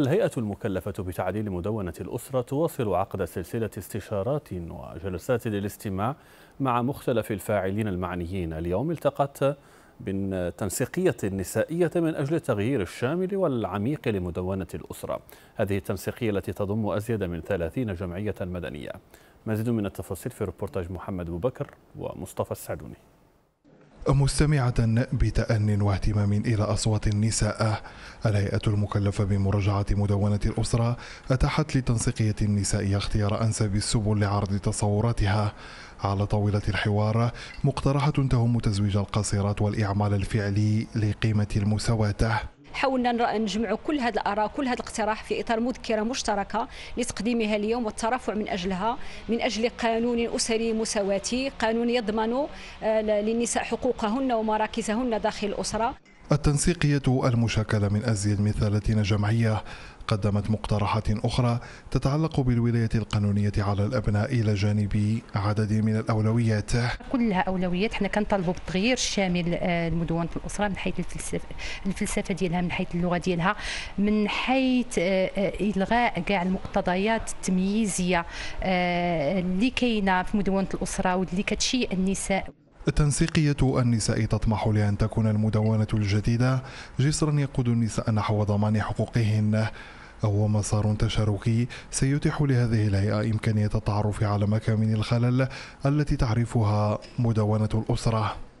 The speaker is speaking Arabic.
الهيئة المكلفة بتعديل مدونة الأسرة تواصل عقد سلسلة استشارات وجلسات للاستماع مع مختلف الفاعلين المعنيين اليوم التقت بالتنسيقية النسائية من أجل التغيير الشامل والعميق لمدونة الأسرة هذه التنسيقية التي تضم أزيد من 30 جمعية مدنية مزيد من التفاصيل في ريبورتاج محمد أبو بكر ومصطفى السعدوني مستمعة بتأن واهتمام إلى أصوات النساء الهيئة المكلفة بمراجعة مدونة الأسرة أتاحت لتنسيقية النساء اختيار أنسب السبل لعرض تصوراتها على طاولة الحوار مقترحة تهم تزويج القاصرات والإعمال الفعلي لقيمة المساواة حاولنا نجمعوا كل هذه الاراء كل هذا الاقتراح في اطار مذكره مشتركه لتقديمها اليوم والترافع من اجلها من اجل قانون اسري مساواتي قانون يضمن آه، للنساء حقوقهن ومراكزهن داخل الاسره التنسيقية المشكلة من أزيد من 30 جمعية قدمت مقترحات أخرى تتعلق بالولاية القانونية على الأبناء إلى جانب عدد من الأولويات كلها أولويات حنا كنطالبوا بالتغيير الشامل آه، لمدونة الأسرة من حيث الفلسفة, الفلسفة ديالها من حيث اللغة ديالها من حيث آه، آه، إلغاء كاع المقتضيات التمييزية اللي كاينة في مدونة الأسرة واللي كتشيء النساء تنسيقية النساء تطمح لأن تكون المدونة الجديدة جسرا يقود النساء نحو ضمان حقوقهن هو مسار تشاركي سيتيح لهذه الهيئة إمكانية التعرف على مكامن الخلل التي تعرفها مدونة الأسرة